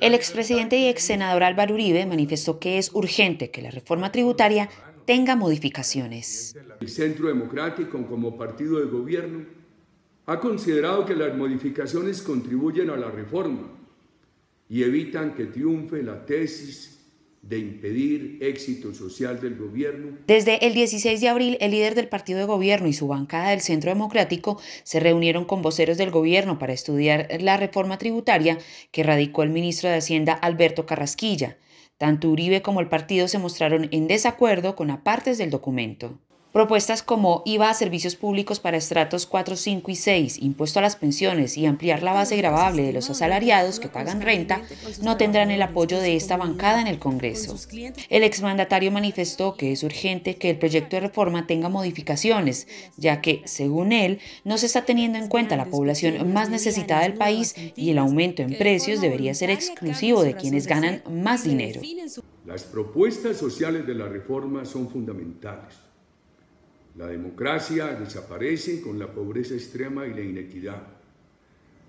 El expresidente y exsenador Álvaro Uribe manifestó que es urgente que la reforma tributaria tenga modificaciones. El Centro Democrático, como partido de gobierno, ha considerado que las modificaciones contribuyen a la reforma y evitan que triunfe la tesis de impedir éxito social del gobierno. Desde el 16 de abril, el líder del partido de gobierno y su bancada del Centro Democrático se reunieron con voceros del gobierno para estudiar la reforma tributaria que radicó el ministro de Hacienda Alberto Carrasquilla. Tanto Uribe como el partido se mostraron en desacuerdo con apartes del documento. Propuestas como IVA a servicios públicos para estratos 4, 5 y 6, impuesto a las pensiones y ampliar la base gravable de los asalariados que pagan renta no tendrán el apoyo de esta bancada en el Congreso. El exmandatario manifestó que es urgente que el proyecto de reforma tenga modificaciones, ya que, según él, no se está teniendo en cuenta la población más necesitada del país y el aumento en precios debería ser exclusivo de quienes ganan más dinero. Las propuestas sociales de la reforma son fundamentales la democracia desaparece con la pobreza extrema y la inequidad.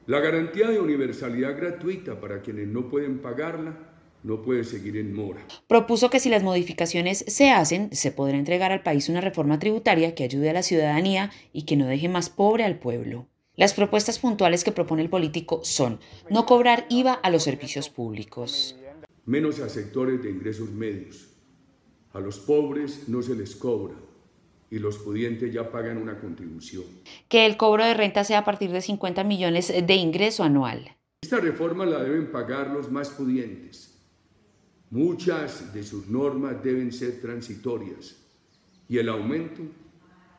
La garantía de universalidad gratuita para quienes no pueden pagarla no puede seguir en mora. Propuso que si las modificaciones se hacen, se podrá entregar al país una reforma tributaria que ayude a la ciudadanía y que no deje más pobre al pueblo. Las propuestas puntuales que propone el político son no cobrar IVA a los servicios públicos. Menos a sectores de ingresos medios. A los pobres no se les cobra, y los pudientes ya pagan una contribución. Que el cobro de renta sea a partir de 50 millones de ingreso anual. Esta reforma la deben pagar los más pudientes. Muchas de sus normas deben ser transitorias y el aumento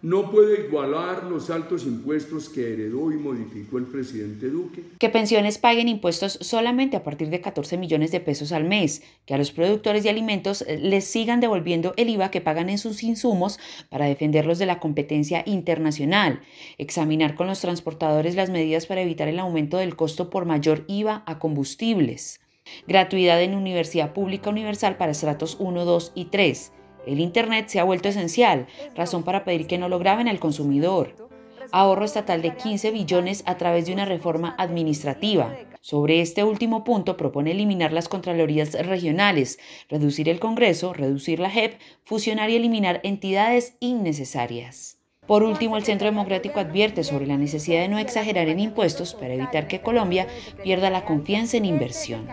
no puede igualar los altos impuestos que heredó y modificó el presidente Duque. Que pensiones paguen impuestos solamente a partir de 14 millones de pesos al mes, que a los productores de alimentos eh, les sigan devolviendo el IVA que pagan en sus insumos para defenderlos de la competencia internacional, examinar con los transportadores las medidas para evitar el aumento del costo por mayor IVA a combustibles, gratuidad en universidad pública universal para estratos 1, 2 y 3, el Internet se ha vuelto esencial, razón para pedir que no lo graben al consumidor. Ahorro estatal de 15 billones a través de una reforma administrativa. Sobre este último punto propone eliminar las Contralorías regionales, reducir el Congreso, reducir la JEP, fusionar y eliminar entidades innecesarias. Por último, el Centro Democrático advierte sobre la necesidad de no exagerar en impuestos para evitar que Colombia pierda la confianza en inversión.